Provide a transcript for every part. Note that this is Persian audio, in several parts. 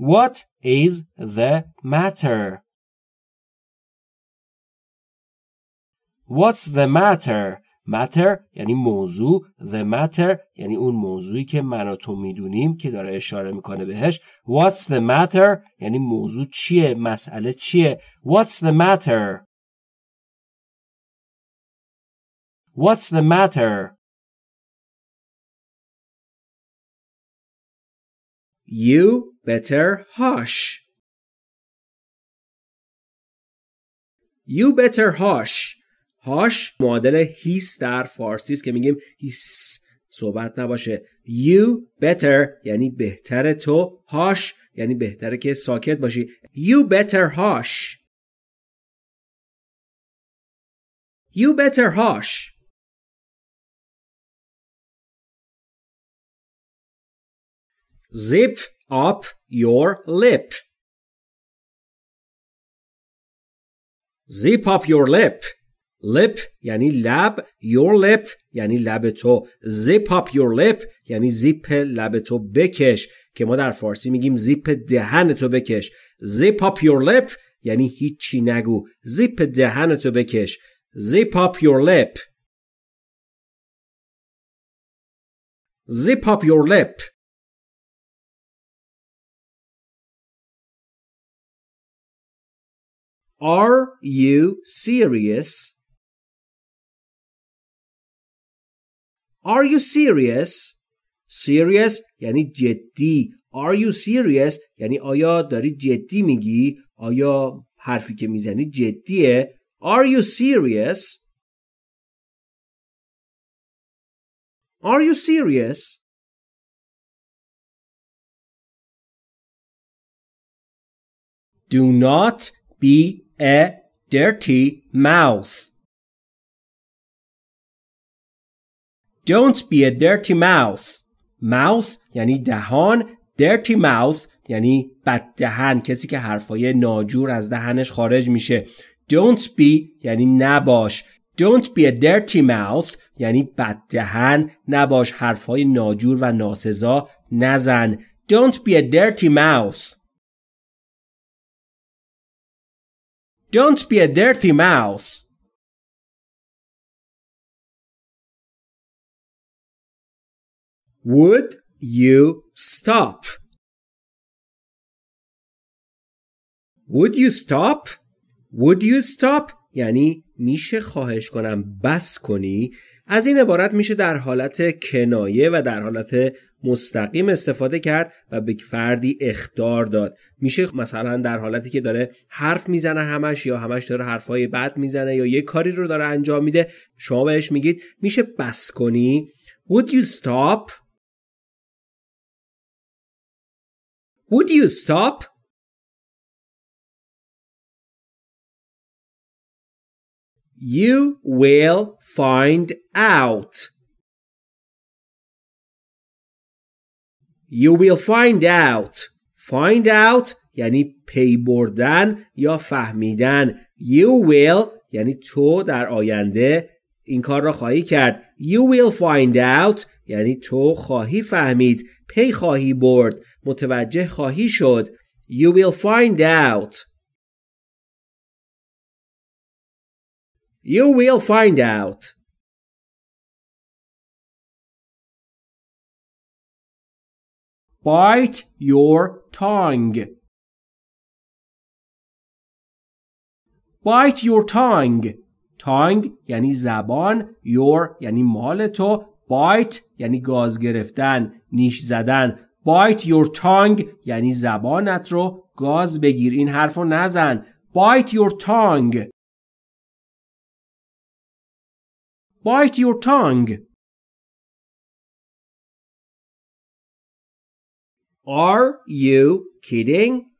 What is the matter? What's the matter? matter یعنی موضوع the matter یعنی اون موضوعی که من و تو میدونیم که داره اشاره میکنه بهش what's the matter یعنی موضوع چیه مسئله چیه what's the matter what's the matter you better hush. You better hush. هاش معادل هیس در فارسی است که میگیم هیس صحبت نباشه You better یعنی بهتر تو هاش یعنی بهتره که ساکت باشی You better هاش You better هاش Zip. up your lip. Zip up your lip. lip یعنی لب your lip یعنی لب تو zip up your lip یعنی زیپ لب تو بکش که ما در فارسی میگیم زیپ دهن تو بکش zip up your lip یعنی هیچی نگو زیپ دهن تو بکش zip up your lip zip up your lip Are you serious? Are you serious? Serious یعنی جدی. Are you serious؟ یعنی آیا داری جدی میگی؟ آیا حرفی که میزنی جدیه؟ Are you serious؟ Are you serious؟ Do not be a dirty mouth. Don't be a dirty mouth. Mouth یعنی دهان dirty mouth یعنی بد دهن کسی که حرفای ناجور از دهنش خارج میشه don't be یعنی نباش don't be a dirty mouth یعنی بد دهن نباش حرفای ناجور و ناسزا نزن don't be a dirty mouth Don't be a dirty mouse. Would you stop? Would you stop? Would you stop? یعنی میشه خواهش کنم بس کنی از این عبارت میشه در حالت کنایه و در حالت مستقیم استفاده کرد و به فردی اختار داد میشه مثلا در حالتی که داره حرف میزنه همش یا همش داره حرفهای بد میزنه یا یه کاری رو داره انجام میده شما بهش میگید میشه بس کنی Would you stop? Would you stop? You will find out. You will find out. Find out یعنی پی بردن یا فهمیدن. You will یعنی تو در آینده این کار را خواهی کرد. You will find out یعنی تو خواهی فهمید. پی خواهی برد. متوجه خواهی شد. You will find out. You will find out. Bite your tongue. Bite your tongue. Tongue یعنی زبان your یعنی مال تو bite یعنی گاز گرفتن نیش زدن bite your tongue یعنی زبانت رو گاز بگیر این حرف رو نزن bite your tongue Bite your tongue. Are you kidding?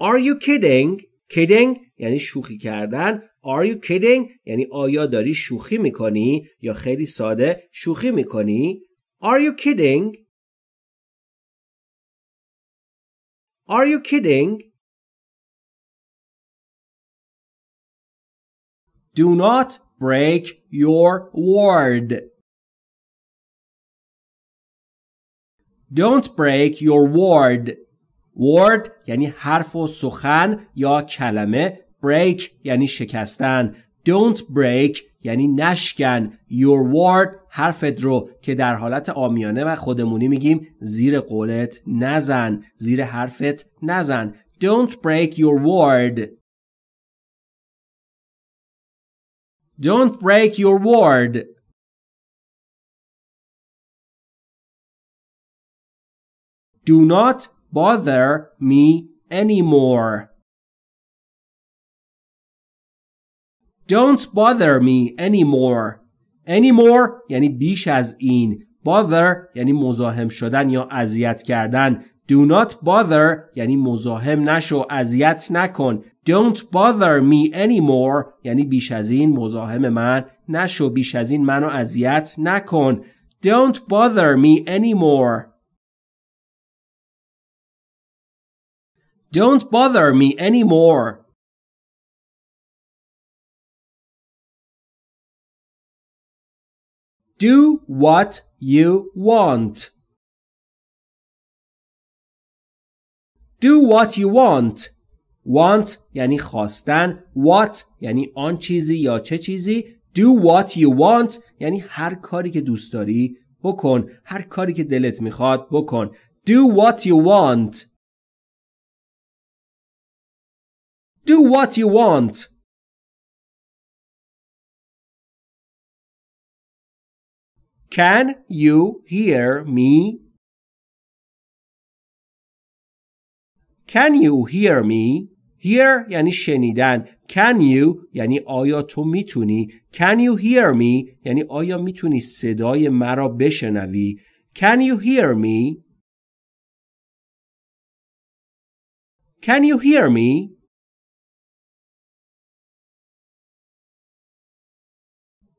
Are you kidding? Kidding یعنی شوخی کردن Are you kidding؟ یعنی آیا داری شوخی میکنی یا خیلی ساده شوخی میکنی Are you kidding? Are you kidding? Do not break your word. Don't break your word. Word یعنی حرف و سخن یا کلمه break یعنی شکستن Don't break یعنی نشکن Your word حرفت رو که در حالت آمیانه و خودمونی میگیم زیر قولت نزن زیر حرفت نزن Don't break your word Don't break your word. Do not bother me anymore. Don't bother me anymore. Anymore یعنی بیش از این. Bother یعنی مزاحم شدن یا اذیت کردن. Do not bother یعنی مزاحم نشو اذیت نکن Don't bother me anymore یعنی بیش از این مزاحم من نشو بیش از این منو اذیت نکن Don't bother me anymore Don't bother me anymore Do what you want Do what you want. Want یعنی خواستن. What یعنی آن چیزی یا چه چیزی. Do what you want یعنی هر کاری که دوست داری بکن. هر کاری که دلت میخواد بکن. Do what you want. Do what you want. Can you hear me? Can you hear me? Hear یعنی شنیدن Can you یعنی آیا تو میتونی Can you hear me یعنی آیا میتونی صدای مرا بشنوی Can you hear me Can you hear me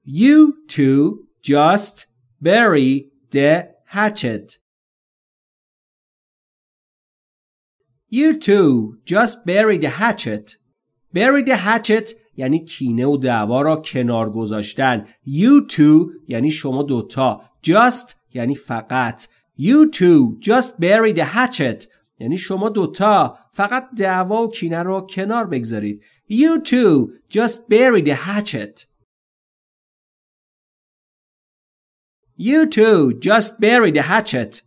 You two just bury the hatchet You two just bury the hatchet. Bury the hatchet یعنی کینه و دعوا را کنار گذاشتن. You two یعنی شما دوتا. Just یعنی فقط. You two just bury the hatchet. یعنی شما دوتا فقط دعوا و کینه را کنار بگذارید. You two just bury the hatchet. You two just bury the hatchet.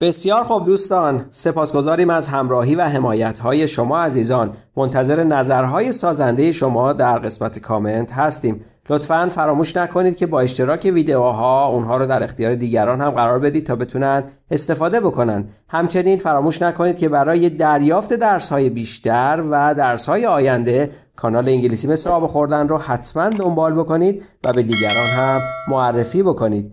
بسیار خوب دوستان سپاسگزاریم از همراهی و حمایت های شما عزیزان منتظر نظرهای سازنده شما در قسمت کامنت هستیم لطفا فراموش نکنید که با اشتراک ویدیوها اونها رو در اختیار دیگران هم قرار بدید تا بتونن استفاده بکنن همچنین فراموش نکنید که برای دریافت درس های بیشتر و درس های آینده کانال انگلیسی مثل آب خوردن رو حتما دنبال بکنید و به دیگران هم معرفی بکنید